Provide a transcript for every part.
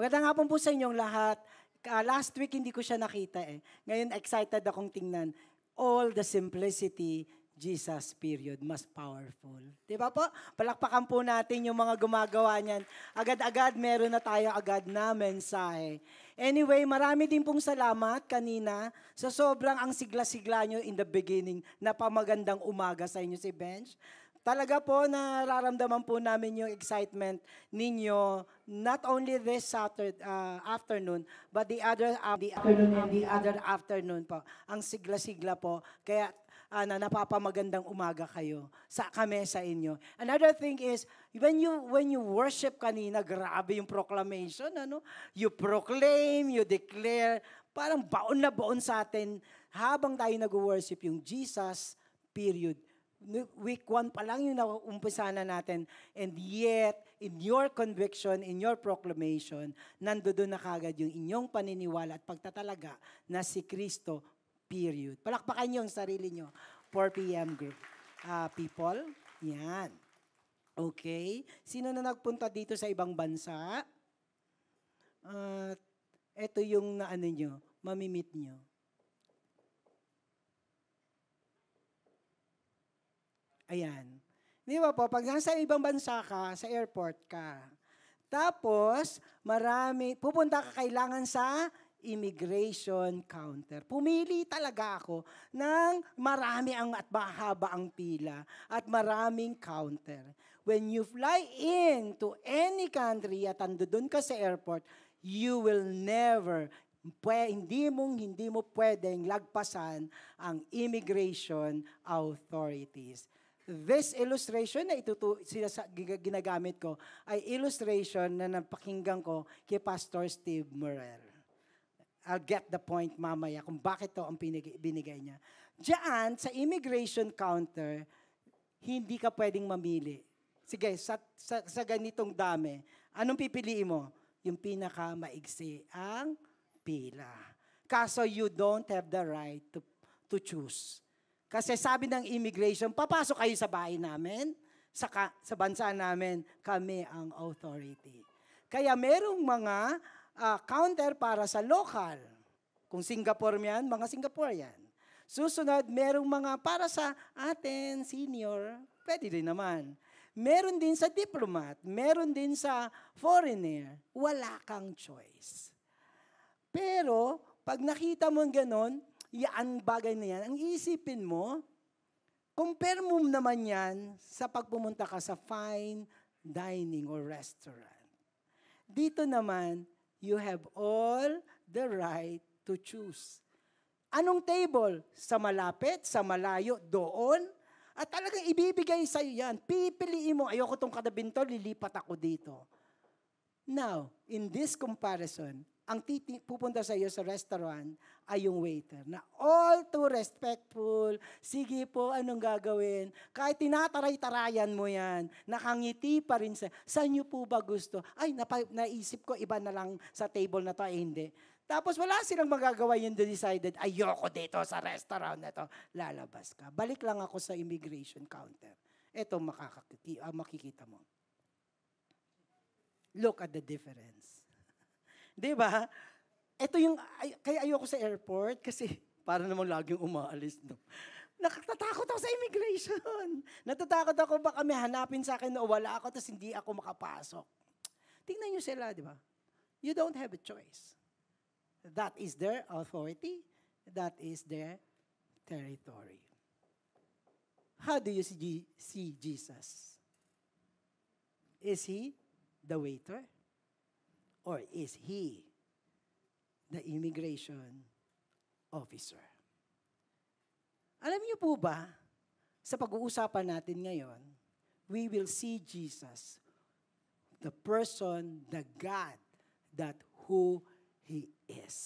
Magandang hapon po sa inyong lahat. Uh, last week hindi ko siya nakita eh. Ngayon excited akong tingnan. All the simplicity, Jesus period, mas powerful. Di ba po? Palakpakan po natin yung mga gumagawa niyan. Agad-agad meron na tayo agad na mensahe. Anyway, marami din pong salamat kanina sa sobrang ang sigla-sigla nyo in the beginning. Napamagandang umaga sa inyo si Bench. Talaga po nararamdaman po namin yung excitement ninyo not only this Saturday uh, afternoon but the other uh, the afternoon and the other afternoon po. Ang sigla-sigla po. Kaya uh, na napapamagandang umaga kayo sa kami sa inyo. Another thing is when you when you worship kanina, grabe yung proclamation ano. You proclaim, you declare parang baon na baon sa atin habang tayo nag-worship yung Jesus period week one pa lang yung naumpisahan na natin. And yet, in your conviction, in your proclamation, nandoon na kagad yung inyong paniniwala at pagtatalaga na si Kristo, period. Palakpakan niyo ang sarili niyo. 4 p.m. group. Uh, people, yan. Okay. Sino na nagpunta dito sa ibang bansa? At uh, ito yung na ano nyo, mamimit nyo. Ayan. Di ba po, pag nasa ibang bansa ka, sa airport ka, tapos, marami, pupunta ka kailangan sa immigration counter. Pumili talaga ako ng marami ang at mahaba ang pila at maraming counter. When you fly in to any country at ando doon ka sa airport, you will never, pwe, hindi mo, hindi mo pwedeng lagpasan ang immigration authorities. This illustration na itutu- sinasa- ginagamit ko ay illustration na napakinggan ko kay Pastor Steve Murrell. I'll get the point mamaya kung bakit to ang pinig- binigay niya. Diyan, sa immigration counter, hindi ka pwedeng mamili. Sige, sa, sa, sa ganitong dami, anong pipiliin mo? Yung pinaka maigsi ang pila. Kaso you don't have the right to, to choose. Kasi sabi ng immigration, papasok kayo sa bahay namin, sa, ka, sa bansa namin, kami ang authority. Kaya merong mga uh, counter para sa local. Kung Singapore yan, mga Singaporean. Susunod, merong mga para sa atin, senior, pwede din naman. Meron din sa diplomat, meron din sa foreigner, wala kang choice. Pero, pag nakita mo ganun, yan bagay na yan. Ang isipin mo, compare mo naman yan sa pagpumunta ka sa fine dining or restaurant. Dito naman, you have all the right to choose. Anong table? Sa malapit, sa malayo, doon? At talagang ibibigay sa iyo yan. Pipiliin mo, ayoko tong kadabinto, lilipat ako dito. Now, in this comparison, ang titi, pupunta sa iyo sa restaurant ay yung waiter na all too respectful. Sige po, anong gagawin? Kahit tinataray-tarayan mo yan, nakangiti pa rin sa, saan niyo po ba gusto? Ay, napa, naisip ko, iba na lang sa table na to, ay hindi. Tapos wala silang magagawa yung decided, ayoko dito sa restaurant na to, lalabas ka. Balik lang ako sa immigration counter. Ito makakakita, uh, makikita mo. Look at the difference. Di ba? Ito yung, ay, kaya ayoko sa airport kasi para naman laging umaalis. No? Natatakot ako sa immigration. Natatakot ako baka may hanapin sa akin na wala ako tapos hindi ako makapasok. Tingnan niyo sila, di ba? You don't have a choice. That is their authority. That is their territory. How do you see Jesus? Is he the waiter? or is he the immigration officer? Alam niyo po ba, sa pag-uusapan natin ngayon, we will see Jesus, the person, the God, that who He is.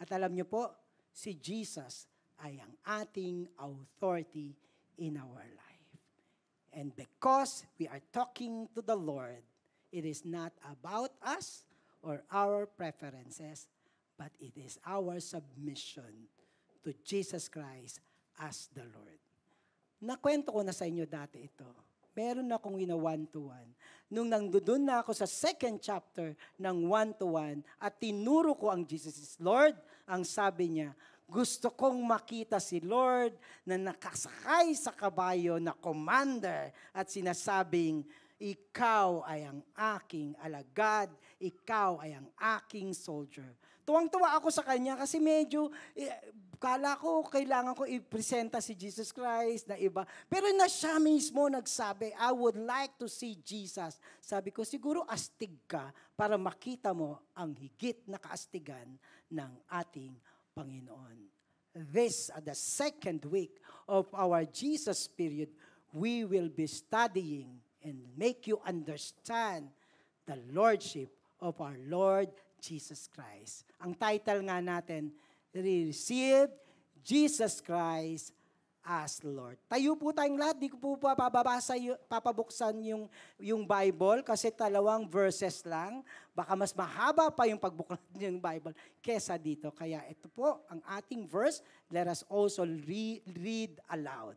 At alam niyo po, si Jesus ay ang ating authority in our life. And because we are talking to the Lord, It is not about us or our preferences, but it is our submission to Jesus Christ as the Lord. Nakwento ko na sa inyo dati ito. Meron na akong ina one-to-one. Nung nandun na ako sa second chapter ng one-to-one at tinuro ko ang Jesus is Lord, ang sabi niya, gusto kong makita si Lord na nakasakay sa kabayo na commander at sinasabing, ikaw ay ang aking alagad, ikaw ay ang aking soldier. Tuwang-tuwa ako sa kanya kasi medyo, eh, kala ko kailangan ko ipresenta si Jesus Christ na iba. Pero na siya mismo nagsabi, I would like to see Jesus. Sabi ko, siguro astig ka para makita mo ang higit na kaastigan ng ating Panginoon. This, uh, the second week of our Jesus period, we will be studying and make you understand the Lordship of our Lord Jesus Christ. Ang title nga natin, Receive Jesus Christ as Lord. Tayo po tayong lahat, di ko po papabasa, papabuksan yung, yung Bible kasi dalawang verses lang. Baka mas mahaba pa yung pagbuklat ng Bible kesa dito. Kaya ito po ang ating verse. Let us also re- read aloud.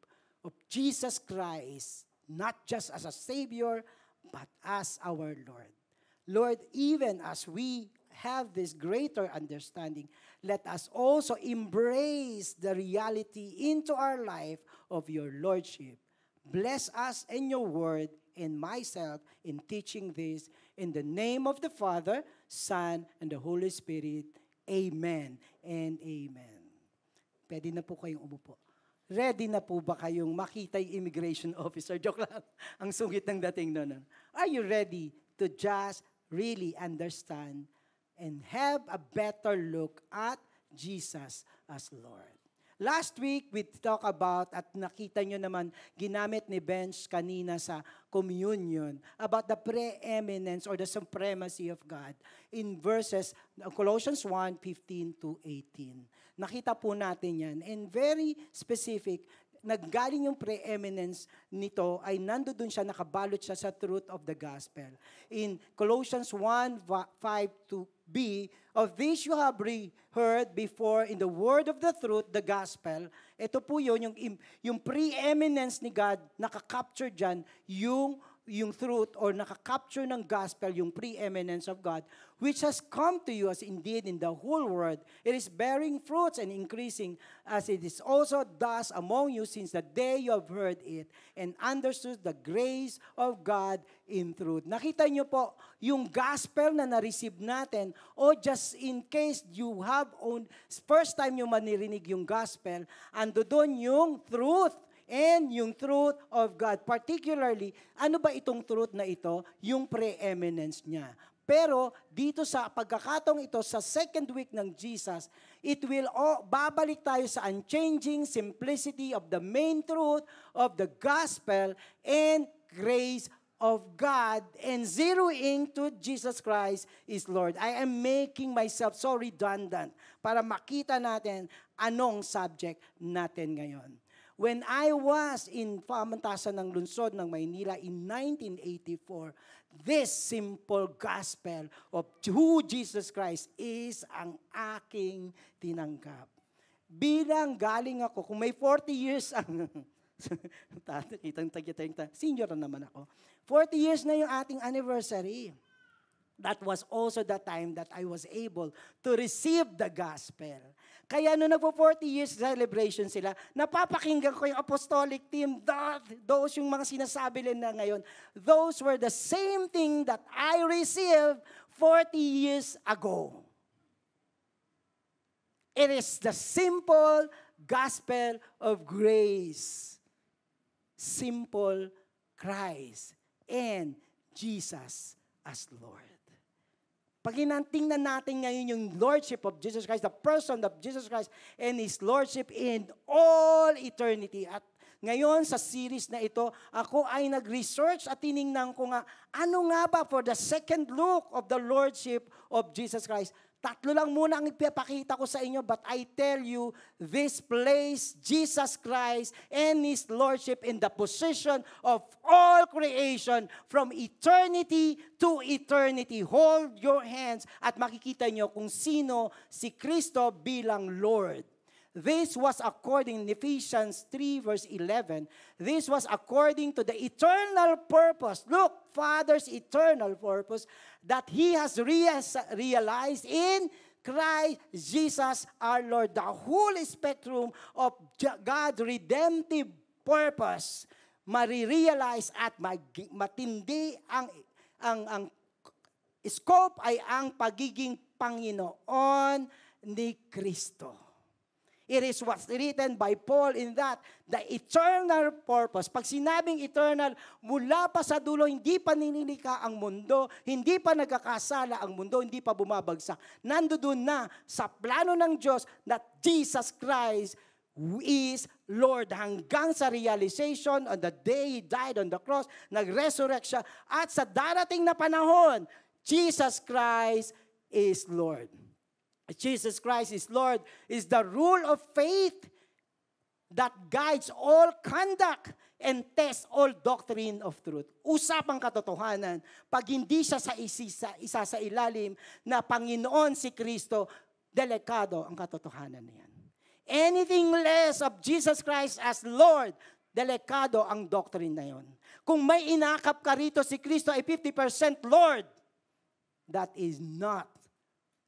of Jesus Christ, not just as a Savior, but as our Lord. Lord, even as we have this greater understanding, let us also embrace the reality into our life of your Lordship. Bless us in your word and myself in teaching this. In the name of the Father, Son, and the Holy Spirit, Amen and Amen. Pwede na po kayong umupo ready na po ba kayong makita yung immigration officer? Joke lang, ang sungit ng dating noon. Ah. Are you ready to just really understand and have a better look at Jesus as Lord? Last week, we talk about, at nakita nyo naman, ginamit ni Bench kanina sa communion, about the preeminence or the supremacy of God in verses, Colossians 1:15 to 18. Nakita po natin yan. And very specific, naggaling yung preeminence nito ay nandoon siya, nakabalot siya sa truth of the gospel. In Colossians 1, 5 to B, of this you have re- heard before in the word of the truth, the gospel. Ito po yun, yung, yung preeminence ni God, nakakapture dyan, yung yung truth or nakakapture ng gospel, yung preeminence of God, which has come to you as indeed in the whole world. It is bearing fruits and increasing as it is also thus among you since the day you have heard it and understood the grace of God in truth. Nakita nyo po, yung gospel na na-receive natin, o just in case you have own first time nyo manirinig yung gospel, ando doon yung truth and yung truth of God. Particularly, ano ba itong truth na ito? Yung preeminence niya. Pero dito sa pagkakatong ito, sa second week ng Jesus, it will all, babalik tayo sa unchanging simplicity of the main truth of the gospel and grace of God and zeroing to Jesus Christ is Lord. I am making myself so redundant para makita natin anong subject natin ngayon. When I was in pamantasan ng lungsod ng Maynila in 1984, this simple gospel of who Jesus Christ is ang aking tinanggap. Bilang galing ako, kung may 40 years ang... kitang tagyatayang ta, senior na naman ako. 40 years na yung ating anniversary. That was also the time that I was able to receive the gospel. Kaya nung nagpo-40 years celebration sila, napapakinggan ko yung apostolic team, those yung mga sinasabi nila ngayon, those were the same thing that I received 40 years ago. It is the simple gospel of grace. Simple Christ and Jesus as Lord. Pag tingnan natin ngayon yung Lordship of Jesus Christ, the person of Jesus Christ and His Lordship in all eternity. At ngayon sa series na ito, ako ay nag-research at tiningnan ko nga, ano nga ba for the second look of the Lordship of Jesus Christ? Tatlo lang muna ang ipapakita ko sa inyo, but I tell you, this place, Jesus Christ and His Lordship in the position of all creation from eternity to eternity. Hold your hands at makikita nyo kung sino si Kristo bilang Lord. This was according in Ephesians 3 verse 11. This was according to the eternal purpose. Look, Father's eternal purpose that He has realized in Christ Jesus our Lord. The whole spectrum of God's redemptive purpose marirealize at matindi ang ang ang scope ay ang pagiging Panginoon ni Kristo. It is what's written by Paul in that the eternal purpose. Pag sinabing eternal, mula pa sa dulo, hindi pa ninilika ang mundo, hindi pa nagkakasala ang mundo, hindi pa bumabagsak. Nandoon na sa plano ng Diyos that Jesus Christ is Lord hanggang sa realization on the day He died on the cross, nag-resurrect siya, at sa darating na panahon, Jesus Christ is Lord. Jesus Christ is Lord is the rule of faith that guides all conduct and tests all doctrine of truth. Usapang katotohanan, pag hindi siya sa isisa, isa sa ilalim na Panginoon si Kristo, delikado ang katotohanan na Anything less of Jesus Christ as Lord, delikado ang doctrine na yon. Kung may inakap ka rito si Kristo ay 50% Lord, that is not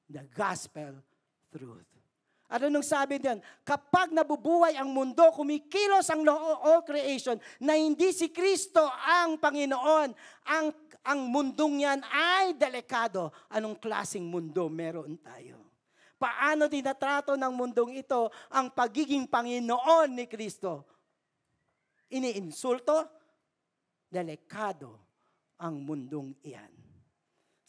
the gospel truth. Ano nung sabi niyan? Kapag nabubuhay ang mundo, kumikilos ang all creation na hindi si Kristo ang Panginoon, ang, ang mundong yan ay delikado. Anong klasing mundo meron tayo? Paano dinatrato ng mundong ito ang pagiging Panginoon ni Kristo? Iniinsulto? Delikado ang mundong iyan.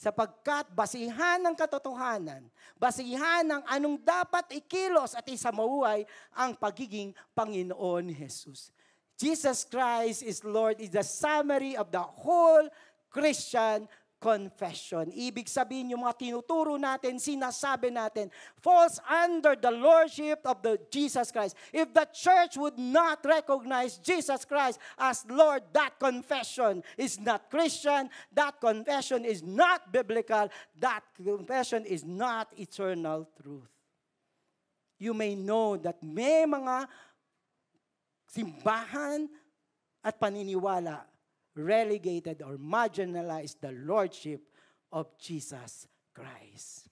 Sapagkat basihan ng katotohanan, basihan ng anong dapat ikilos at isamahuhay ang pagiging Panginoon Jesus. Jesus Christ is Lord is the summary of the whole Christian confession. Ibig sabihin, yung mga tinuturo natin, sinasabi natin, falls under the lordship of the Jesus Christ. If the church would not recognize Jesus Christ as Lord, that confession is not Christian, that confession is not biblical, that confession is not eternal truth. You may know that may mga simbahan at paniniwala relegated or marginalized the lordship of Jesus Christ.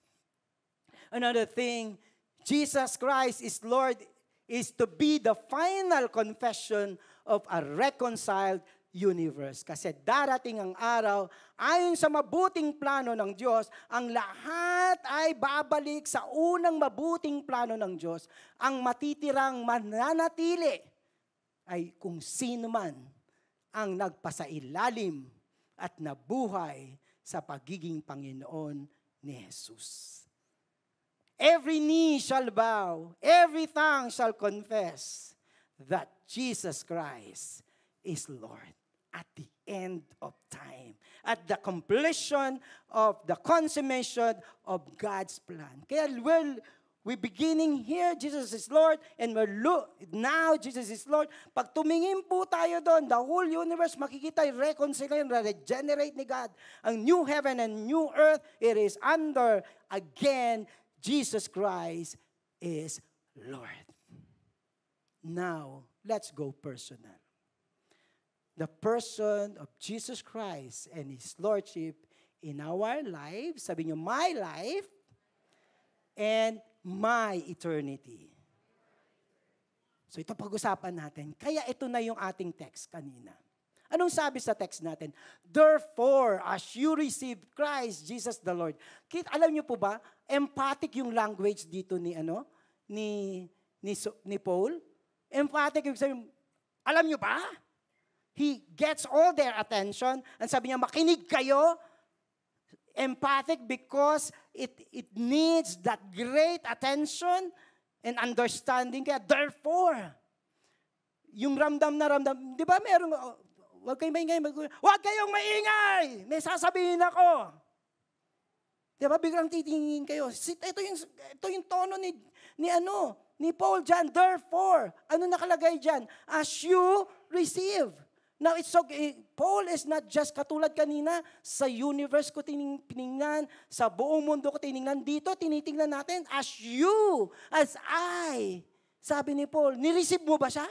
Another thing, Jesus Christ is Lord is to be the final confession of a reconciled universe. Kasi darating ang araw, ayon sa mabuting plano ng Diyos, ang lahat ay babalik sa unang mabuting plano ng Diyos. Ang matitirang mananatili ay kung sino man ang nagpasailalim at nabuhay sa pagiging Panginoon ni Jesus. Every knee shall bow, every tongue shall confess that Jesus Christ is Lord at the end of time, at the completion of the consummation of God's plan. Kaya well, We beginning here, Jesus is Lord, and we're look, now Jesus is Lord. Pag tumingin po tayo doon, the whole universe, makikita, reconcile, regenerate ni God. Ang new heaven and new earth, it is under, again, Jesus Christ is Lord. Now, let's go personal. The person of Jesus Christ and His Lordship in our lives, sabi nyo, my life, and my eternity. So ito pag-usapan natin. Kaya ito na yung ating text kanina. Anong sabi sa text natin? Therefore, as you receive Christ, Jesus the Lord. Kit, alam niyo po ba, emphatic yung language dito ni ano? Ni ni, ni Paul. Emphatic yung sabi, alam niyo ba? He gets all their attention. and sabi niya, makinig kayo. Emphatic because it, it needs that great attention and understanding. Kaya therefore, yung ramdam na ramdam, di ba merong, huwag kayong maingay, huwag kayong maingay, may sasabihin ako. Di ba biglang titingin kayo, ito yung, ito yung tono ni, ni ano, ni Paul John, therefore, ano nakalagay dyan? As you receive. Now, it's okay. Eh, Paul is not just katulad kanina, sa universe ko tiningnan, sa buong mundo ko tiningnan, dito tinitingnan natin as you, as I. Sabi ni Paul, nireceive mo ba siya?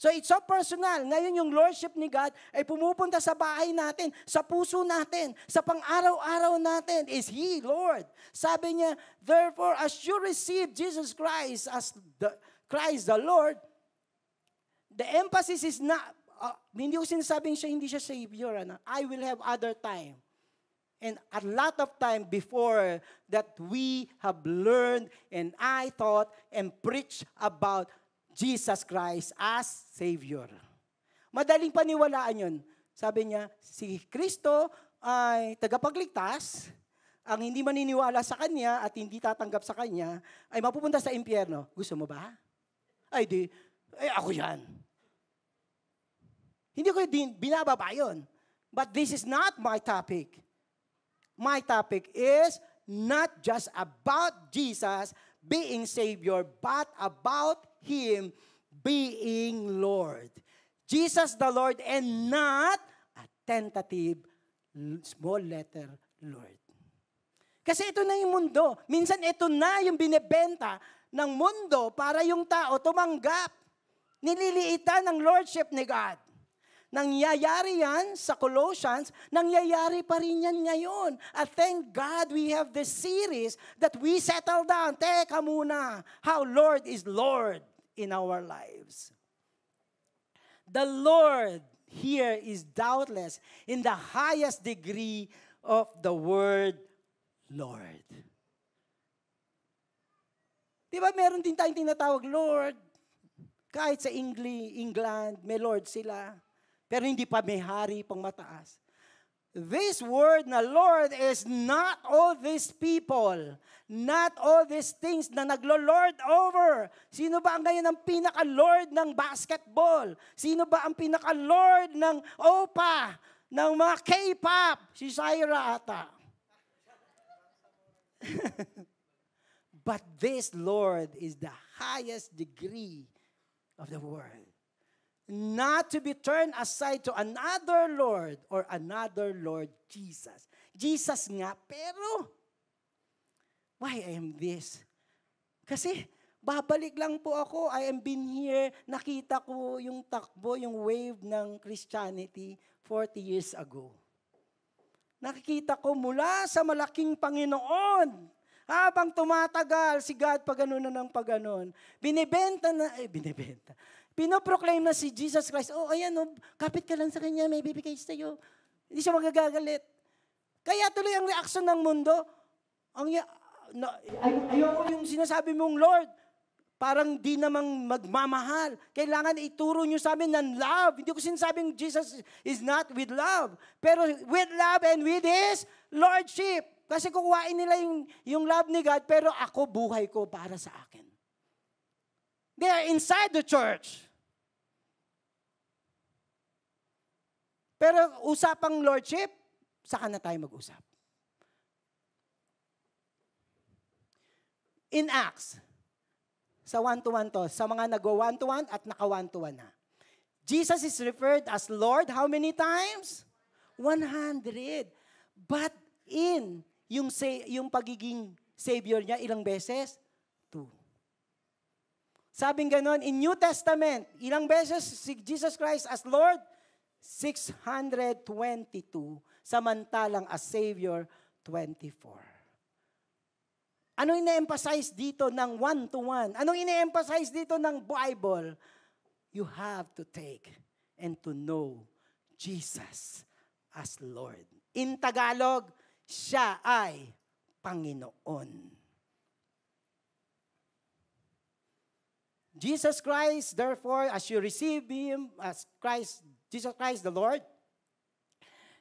So it's so personal. Ngayon yung lordship ni God ay pumupunta sa bahay natin, sa puso natin, sa pang-araw-araw natin. Is He Lord? Sabi niya, therefore, as you receive Jesus Christ as the Christ the Lord, the emphasis is not Uh, hindi ko sinasabing siya hindi siya Savior. Ano? I will have other time. And a lot of time before that we have learned and I thought and preached about Jesus Christ as Savior. Madaling paniwalaan yun. Sabi niya, si Kristo ay tagapagligtas, ang hindi maniniwala sa Kanya at hindi tatanggap sa Kanya ay mapupunta sa impyerno. Gusto mo ba? Ay di, ay ako yan. Hindi ko din binababa yun. But this is not my topic. My topic is not just about Jesus being Savior, but about Him being Lord. Jesus the Lord and not a tentative small letter Lord. Kasi ito na yung mundo. Minsan ito na yung binebenta ng mundo para yung tao tumanggap. Nililiitan ng Lordship ni God. Nangyayari yan sa Colossians, nangyayari pa rin yan ngayon. At thank God we have this series that we settle down. Teka muna, how Lord is Lord in our lives. The Lord here is doubtless in the highest degree of the word Lord. Di ba meron din tayong tinatawag Lord? Kahit sa Engli, England, may Lord sila. Pero hindi pa may hari pang mataas. This word na Lord is not all these people, not all these things na naglo-Lord over. Sino ba ang ngayon ang pinaka-Lord ng basketball? Sino ba ang pinaka-Lord ng OPA, ng mga K-pop? Si Shaira ata. But this Lord is the highest degree of the world not to be turned aside to another Lord or another Lord Jesus. Jesus nga, pero why I am this? Kasi babalik lang po ako. I am been here. Nakita ko yung takbo, yung wave ng Christianity 40 years ago. Nakikita ko mula sa malaking Panginoon. Habang tumatagal, si God pag na ng pag Binibenta na, eh, binibenta Pinoproclaim na si Jesus Christ, oh, ayan, oh, kapit ka lang sa kanya, may bibigay sa'yo. Hindi siya magagagalit. Kaya tuloy ang reaction ng mundo, ang, na, ay, ayoko yung sinasabi mong Lord, parang di namang magmamahal. Kailangan ituro nyo sa amin ng love. Hindi ko sinasabing Jesus is not with love. Pero with love and with His Lordship. Kasi kukuhain nila yung, yung love ni God, pero ako buhay ko para sa akin. They are inside the church. Pero usapang lordship, saka na tayo mag-usap. In Acts, sa one-to-one to, sa mga nag one-to-one at naka one-to-one na. Jesus is referred as Lord how many times? 100. But in, yung, say, yung pagiging Savior niya, ilang beses? Two. Sabing ganun, in New Testament, ilang beses si Jesus Christ as Lord? 622. Samantalang as Savior, 24. Anong ine-emphasize dito ng one-to-one? Anong ine-emphasize dito ng Bible? You have to take and to know Jesus as Lord. In Tagalog, siya ay Panginoon. Jesus Christ, therefore, as you receive Him as Christ, Jesus Christ the Lord,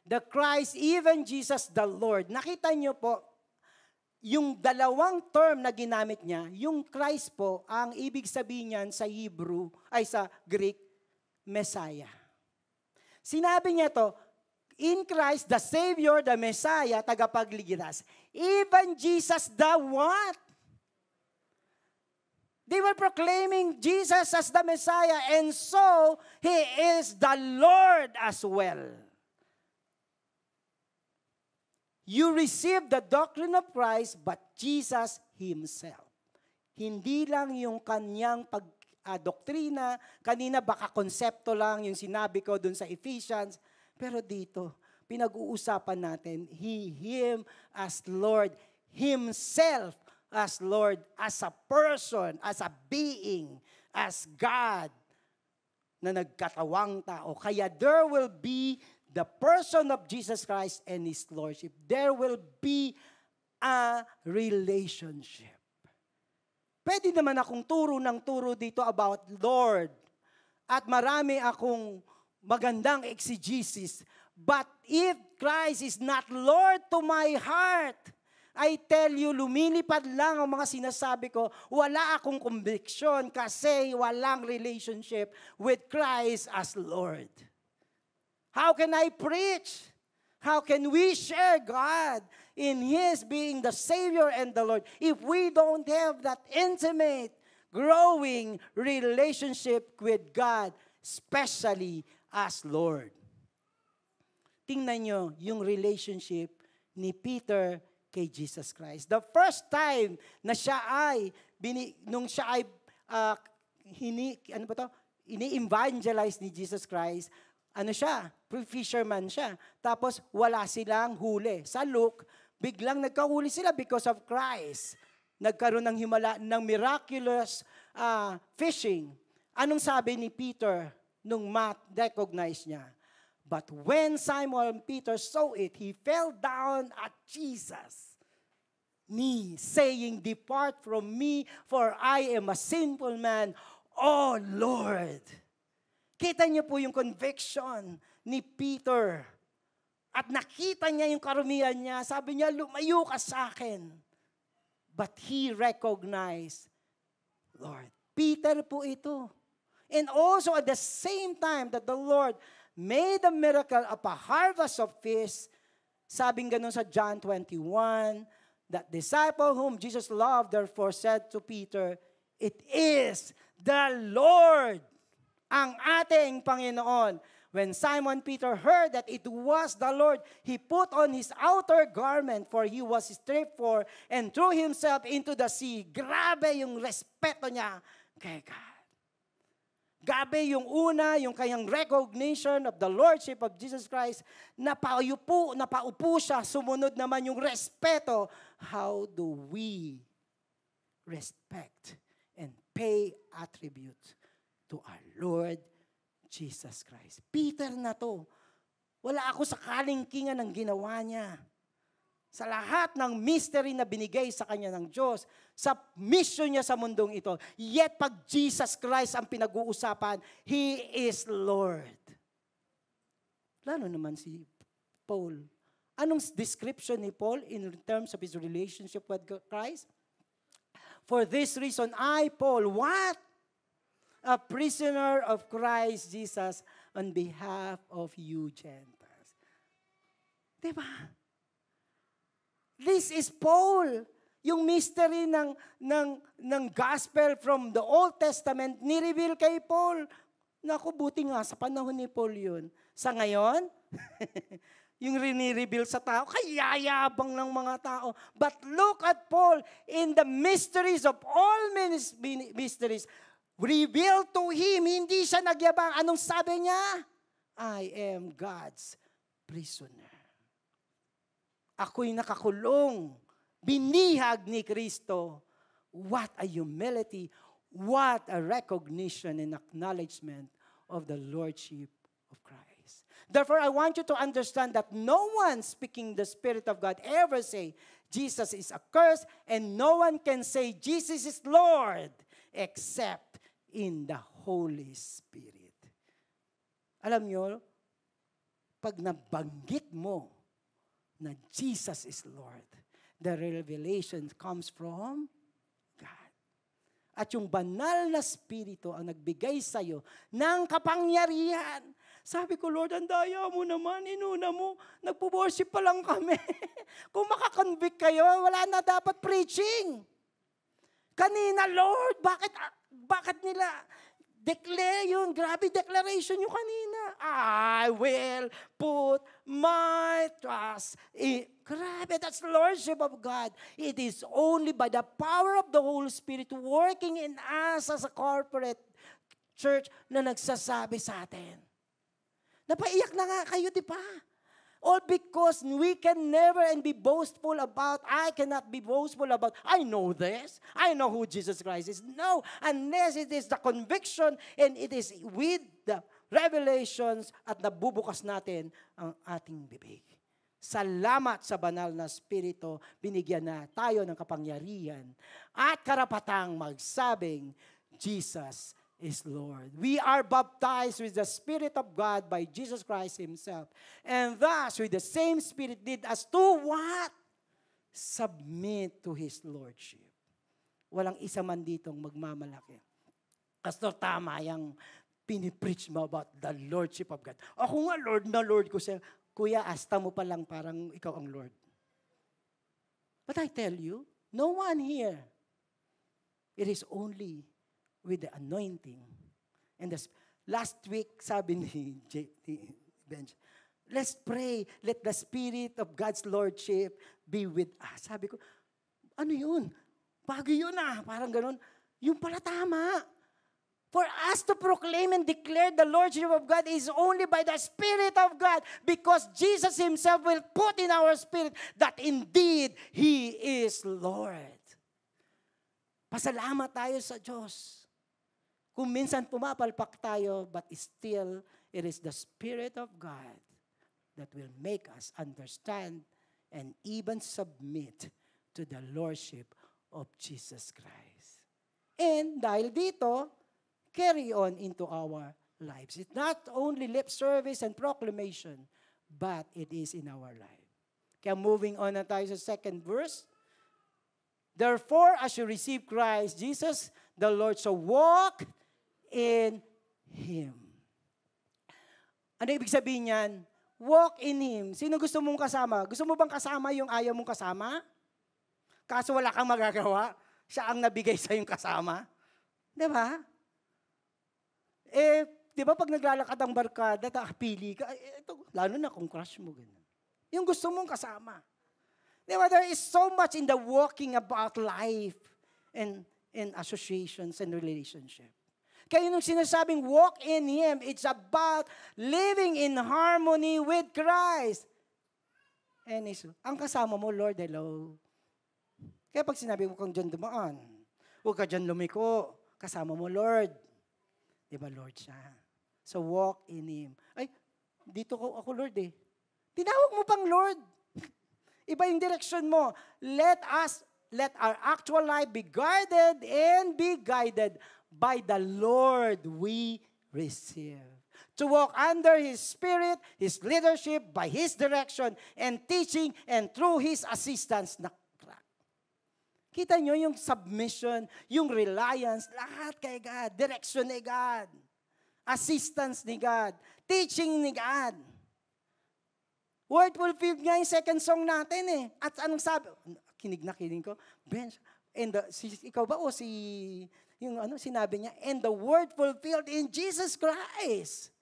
the Christ, even Jesus the Lord, nakita niyo po, yung dalawang term na ginamit niya, yung Christ po, ang ibig sabihin niyan sa Hebrew, ay sa Greek, Messiah. Sinabi niya to, in Christ, the Savior, the Messiah, tagapagligtas. Even Jesus, the what? They were proclaiming Jesus as the Messiah and so He is the Lord as well. You receive the doctrine of Christ but Jesus Himself. Hindi lang yung kanyang pag uh, doktrina, kanina baka konsepto lang yung sinabi ko dun sa Ephesians, pero dito, pinag-uusapan natin, He, Him as Lord Himself as Lord, as a person, as a being, as God na nagkatawang tao. Kaya there will be the person of Jesus Christ and His Lordship. There will be a relationship. Pwede naman akong turo ng turo dito about Lord. At marami akong magandang exegesis. But if Christ is not Lord to my heart, I tell you, lumilipad lang ang mga sinasabi ko. Wala akong conviction kasi walang relationship with Christ as Lord. How can I preach? How can we share God in His being the Savior and the Lord if we don't have that intimate, growing relationship with God, especially as Lord? Tingnan nyo yung relationship ni Peter kay Jesus Christ. The first time na siya ay, bini, nung siya ay uh, hini, ano ba to? ini-evangelize ni Jesus Christ, ano siya, fisherman siya. Tapos wala silang huli. Sa Luke, biglang nagkahuli sila because of Christ. Nagkaroon ng himala ng miraculous uh, fishing. Anong sabi ni Peter nung Matt recognize niya? But when Simon Peter saw it, he fell down at Jesus' knee, saying, Depart from me, for I am a sinful man, O oh, Lord. Kita niyo po yung conviction ni Peter. At nakita niya yung karumihan niya. Sabi niya, lumayo ka sa akin. But he recognized, Lord, Peter po ito. And also at the same time that the Lord made a miracle of a harvest of fish. Sabing ganun sa John 21, that disciple whom Jesus loved therefore said to Peter, It is the Lord, ang ating Panginoon. When Simon Peter heard that it was the Lord, he put on his outer garment for he was stripped for and threw himself into the sea. Grabe yung respeto niya kay God. Gabi yung una, yung kanyang recognition of the Lordship of Jesus Christ, napaupo, napaupo siya, sumunod naman yung respeto. How do we respect and pay attribute to our Lord Jesus Christ? Peter na to. Wala ako sa kalingkingan ng ginawa niya sa lahat ng mystery na binigay sa kanya ng Diyos, sa mission niya sa mundong ito. Yet pag Jesus Christ ang pinag-uusapan, He is Lord. Lalo naman si Paul. Anong description ni Paul in terms of his relationship with Christ? For this reason, I, Paul, what? A prisoner of Christ Jesus on behalf of you, Gentiles. Diba? Diba? This is Paul. Yung mystery ng, ng, ng gospel from the Old Testament, ni-reveal kay Paul. Naku, buti nga sa panahon ni Paul yun. Sa ngayon, yung rinireveal sa tao, kayayabang ng mga tao. But look at Paul in the mysteries of all mysteries. Revealed to him, hindi siya nagyabang. Anong sabi niya? I am God's prisoner ako'y nakakulong, binihag ni Kristo. What a humility, what a recognition and acknowledgement of the Lordship of Christ. Therefore, I want you to understand that no one speaking the Spirit of God ever say, Jesus is a curse and no one can say, Jesus is Lord, except in the Holy Spirit. Alam nyo, pag nabanggit mo na Jesus is Lord. The revelation comes from God. At yung banal na spirito ang nagbigay sa iyo ng kapangyarihan. Sabi ko, Lord, ang daya mo naman, inuna mo, nagpo-worship pa lang kami. Kung makakonvict kayo, wala na dapat preaching. Kanina, Lord, bakit, ah, bakit nila Declare yun. Grabe declaration nyo kanina. I will put my trust in... Grabe, that's Lordship of God. It is only by the power of the Holy Spirit working in us as a corporate church na nagsasabi sa atin. Napaiyak na nga kayo, di ba? All because we can never and be boastful about, I cannot be boastful about, I know this. I know who Jesus Christ is. No, unless it is the conviction and it is with the revelations at nabubukas natin ang ating bibig. Salamat sa banal na spirito, binigyan na tayo ng kapangyarihan at karapatang magsabing, Jesus is Lord. We are baptized with the Spirit of God by Jesus Christ Himself. And thus, with the same Spirit, did us to what? Submit to His Lordship. Walang isa man ditong magmamalaki. Pastor, tama yung pinipreach mo about the Lordship of God. Ako nga, Lord na Lord ko siya. Kuya, asta mo pa lang parang ikaw ang Lord. But I tell you, no one here. It is only with the anointing. And this, last week, sabi ni, J, ni Benj, let's pray, let the Spirit of God's Lordship be with us. Sabi ko, ano yun? Bago yun ah, parang ganun. Yung pala tama. For us to proclaim and declare the Lordship of God is only by the Spirit of God because Jesus Himself will put in our spirit that indeed He is Lord. Pasalamat tayo sa Diyos kung minsan pumapalpak tayo, but still, it is the Spirit of God that will make us understand and even submit to the Lordship of Jesus Christ. And dahil dito, carry on into our lives. It's not only lip service and proclamation, but it is in our life. Kaya moving on na tayo sa second verse. Therefore, as you receive Christ Jesus, the Lord, so walk in Him. Ano ibig sabihin niyan? Walk in Him. Sino gusto mong kasama? Gusto mo bang kasama yung ayaw mong kasama? Kaso wala kang magagawa. Siya ang nabigay sa yung kasama. Di ba? Eh, di ba pag naglalakad ang barkada, pili ka, eh, ito, lalo na kung crush mo, ganun. Yung gusto mong kasama. Di ba, there is so much in the walking about life and, and associations and relationship. Kaya nung sinasabing walk in Him, it's about living in harmony with Christ. And is, ang kasama mo, Lord, hello. Kaya pag sinabi mo kang dyan dumaan, huwag ka dyan lumiko, kasama mo, Lord. Di ba, Lord siya? So walk in Him. Ay, dito ko ako, Lord eh. Tinawag mo pang Lord. Iba yung direction mo. Let us let our actual life be guided and be guided by the Lord we receive. To walk under His Spirit, His leadership, by His direction and teaching, and through His assistance na Kita nyo yung submission, yung reliance, lahat kay God, direction ni God, assistance ni God, teaching ni God. Word fulfilled nga yung second song natin eh. At anong sabi? Kinig na kinig ko, Bench, and the, si, ikaw ba o si yung ano sinabi niya, and the word fulfilled in Jesus Christ.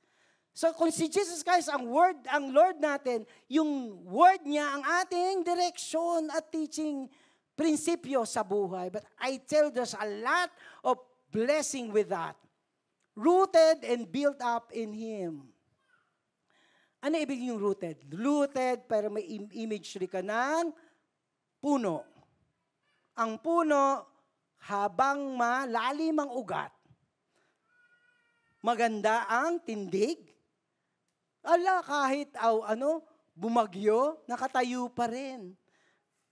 So kung si Jesus Christ ang word, ang Lord natin, yung word niya ang ating direction at teaching prinsipyo sa buhay. But I tell there's a lot of blessing with that. Rooted and built up in Him. Ano ibig yung rooted? Rooted, pero may im- imagery ka ng puno. Ang puno, habang malalim ang ugat, maganda ang tindig. Ala, kahit aw, ano, bumagyo, nakatayo pa rin.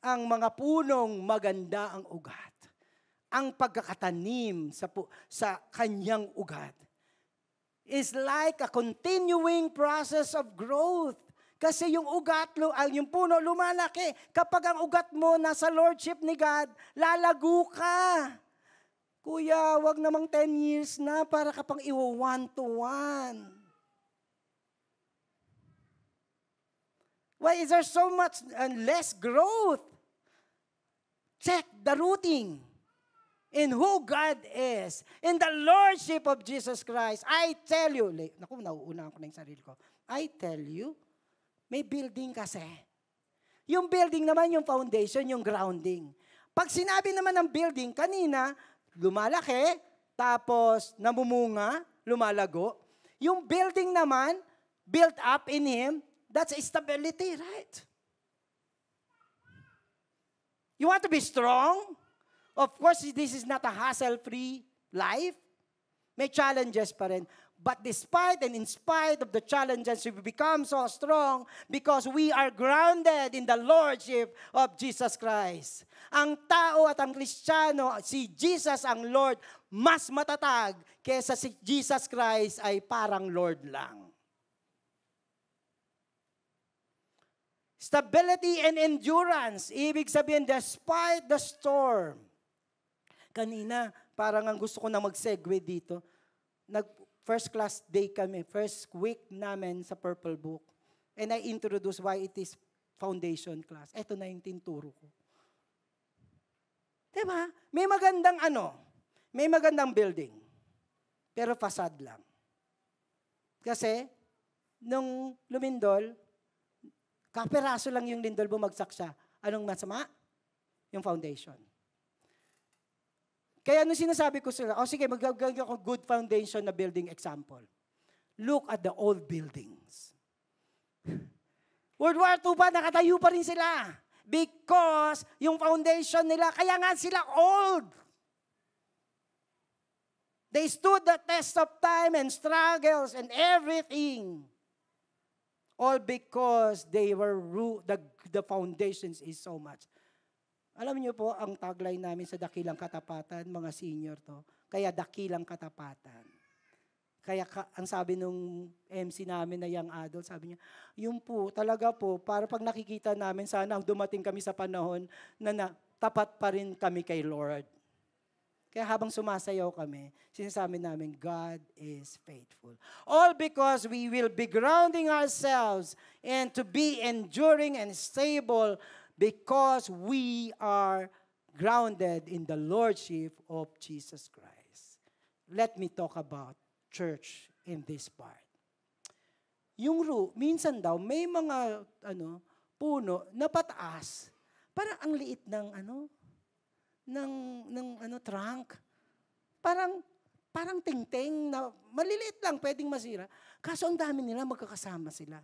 Ang mga punong maganda ang ugat. Ang pagkakatanim sa, sa kanyang ugat is like a continuing process of growth. Kasi yung ugat, ah, yung puno lumalaki. Kapag ang ugat mo nasa lordship ni God, lalago ka. Kuya, wag namang 10 years na para ka pang iwo one to one. Why is there so much uh, less growth? Check the rooting in who God is, in the Lordship of Jesus Christ. I tell you, naku, nauuna ko na yung sarili ko. I tell you, may building kasi. Yung building naman, yung foundation, yung grounding. Pag sinabi naman ng building, kanina, lumalaki, tapos namumunga, lumalago. Yung building naman, built up in Him, that's stability, right? You want to be strong? Of course, this is not a hassle-free life. May challenges pa rin. But despite and in spite of the challenges, we become so strong because we are grounded in the Lordship of Jesus Christ. Ang tao at ang Kristiyano, si Jesus ang Lord, mas matatag kesa si Jesus Christ ay parang Lord lang. Stability and endurance. Ibig sabihin, despite the storm. Kanina, parang ang gusto ko na mag-segue dito. Nag, First class day kami, first week namin sa Purple Book. And I introduce why it is foundation class. Ito na yung tinuturo ko. Diba? May magandang ano, may magandang building. Pero fasad lang. Kasi, nung lumindol, kaperaso lang yung lindol, bumagsak siya. Anong masama? Yung foundation. Kaya ano sinasabi ko sila, oh sige, magagawin ako good foundation na building example. Look at the old buildings. World War II pa, nakatayo pa rin sila. Because yung foundation nila, kaya nga sila old. They stood the test of time and struggles and everything. All because they were root, the, the foundations is so much alam niyo po, ang tagline namin sa Dakilang Katapatan, mga senior to, kaya Dakilang Katapatan. Kaya ka, ang sabi nung MC namin na young adult, sabi niya, yun po, talaga po, para pag nakikita namin, sana dumating kami sa panahon na, na tapat pa rin kami kay Lord. Kaya habang sumasayaw kami, sinasabi namin, God is faithful. All because we will be grounding ourselves and to be enduring and stable because we are grounded in the lordship of Jesus Christ. Let me talk about church in this part. Yung ru, minsan daw may mga ano puno na pataas. Parang ang liit ng ano ng ng ano trunk. Parang parang tingting na maliliit lang pwedeng masira. Kaso ang dami nila magkakasama sila.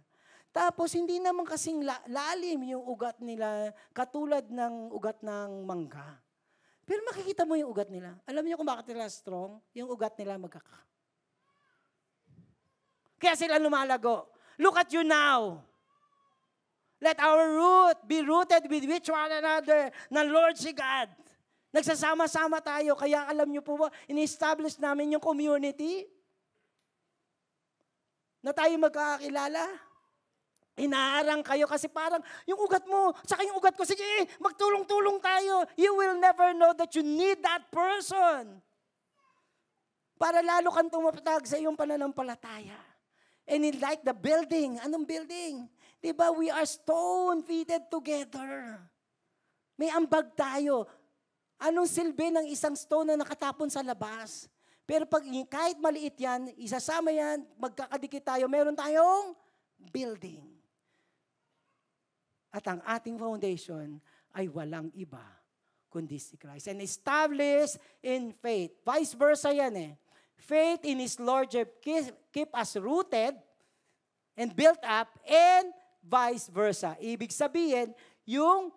Tapos hindi naman kasing lalim yung ugat nila katulad ng ugat ng mangga. Pero makikita mo yung ugat nila. Alam niyo kung bakit nila strong? Yung ugat nila magkaka. Kaya sila lumalago. Look at you now. Let our root be rooted with which one another na Lord si God. Nagsasama-sama tayo. Kaya alam niyo po, in-establish namin yung community na tayo magkakakilala. Inaarang kayo kasi parang yung ugat mo, saka yung ugat ko, sige, magtulong-tulong tayo. You will never know that you need that person. Para lalo kang tumapatag sa iyong pananampalataya. And in like the building, anong building? Diba we are stone-fitted together. May ambag tayo. Anong silbi ng isang stone na nakatapon sa labas? Pero pag kahit maliit yan, isasama yan, magkakadikit tayo, meron tayong building. At ang ating foundation ay walang iba kundi si Christ. And established in faith. Vice versa yan eh. Faith in His Lordship keep, keep us rooted and built up and vice versa. Ibig sabihin, yung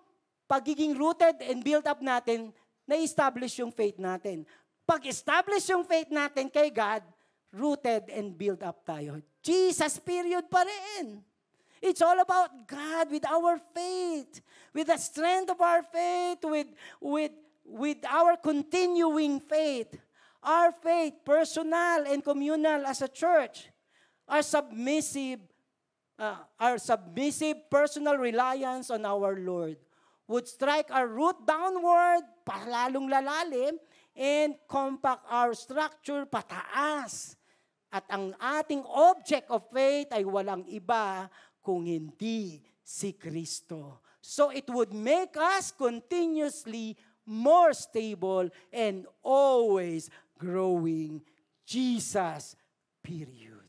pagiging rooted and built up natin, na-establish yung faith natin. Pag-establish yung faith natin kay God, rooted and built up tayo. Jesus period pa rin. It's all about God with our faith, with the strength of our faith, with, with, with our continuing faith. Our faith, personal and communal as a church, our submissive, uh, our submissive personal reliance on our Lord would strike our root downward, palalong lalalim, and compact our structure pataas. At ang ating object of faith ay walang iba kung hindi si Kristo. So it would make us continuously more stable and always growing Jesus, period.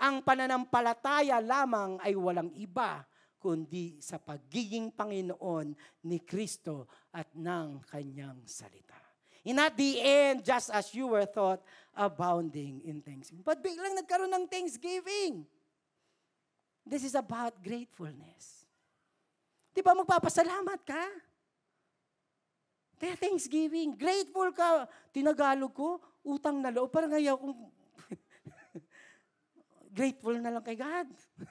Ang pananampalataya lamang ay walang iba kundi sa pagiging Panginoon ni Kristo at ng Kanyang salita. In at the end, just as you were thought, abounding in thanksgiving. But biglang nagkaroon ng thanksgiving. This is about gratefulness. Di ba magpapasalamat ka? Kaya Thanksgiving, grateful ka. Tinagalog ko, utang na loob. Parang ayaw kong grateful na lang kay God.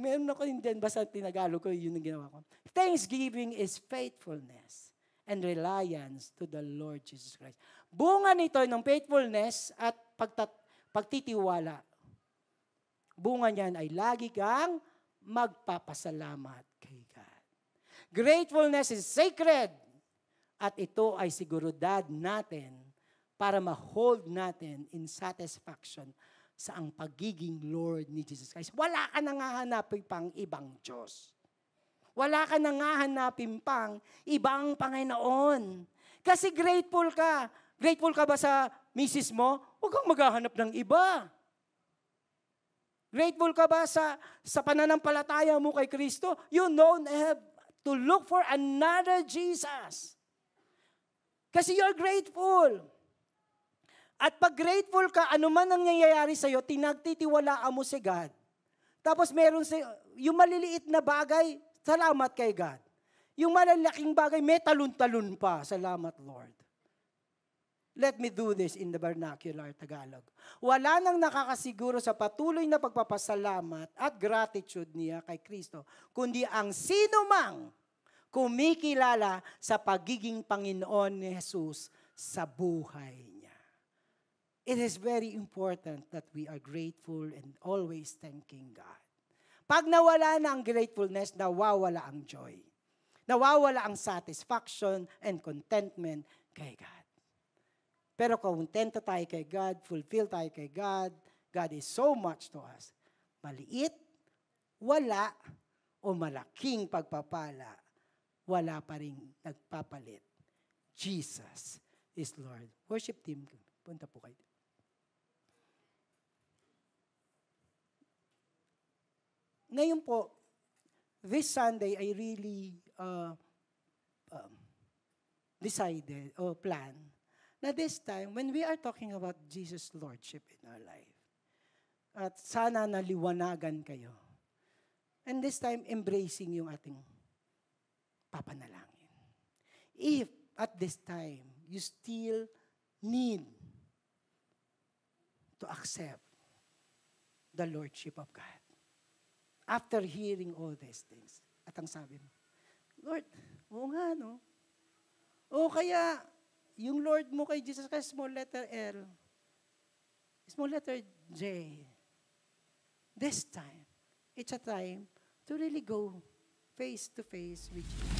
Meron ako din din, basta tinagalog ko, yun ang ginawa ko. Thanksgiving is faithfulness and reliance to the Lord Jesus Christ. Bunga nito ng faithfulness at pagtat- pagtitiwala Bunga niyan ay lagi kang magpapasalamat kay God. Gratefulness is sacred. At ito ay siguridad natin para ma-hold natin in satisfaction sa ang pagiging Lord ni Jesus Christ. Wala ka nang hahanapin pang ibang Diyos. Wala ka nang hahanapin pang ibang Panginoon. Kasi grateful ka. Grateful ka ba sa misis mo? Huwag kang maghahanap ng iba. Grateful ka ba sa, sa pananampalataya mo kay Kristo? You know, have to look for another Jesus. Kasi you're grateful. At pag grateful ka, anuman ang nangyayari sa'yo, tinagtitiwalaan mo si God. Tapos meron si, yung maliliit na bagay, salamat kay God. Yung malalaking bagay, may talon-talon pa. Salamat, Lord. Let me do this in the vernacular Tagalog. Wala nang nakakasiguro sa patuloy na pagpapasalamat at gratitude niya kay Kristo, kundi ang sino mang kumikilala sa pagiging Panginoon ni Jesus sa buhay niya. It is very important that we are grateful and always thanking God. Pag nawala na ang gratefulness, nawawala ang joy. Nawawala ang satisfaction and contentment kay God. Pero kontento tayo kay God, fulfilled tayo kay God. God is so much to us. Maliit, wala, o malaking pagpapala, wala pa rin nagpapalit. Jesus is Lord. Worship team, punta po kayo. Ngayon po, this Sunday, I really uh, um, decided, or plan, na this time, when we are talking about Jesus' Lordship in our life, at sana naliwanagan kayo. And this time, embracing yung ating papanalangin. If at this time, you still need to accept the Lordship of God. After hearing all these things, at ang sabi mo, Lord, oo nga, no? O kaya, yung Lord mo kay Jesus Christ, small letter L, small letter J. This time, it's a time to really go face to face with Jesus.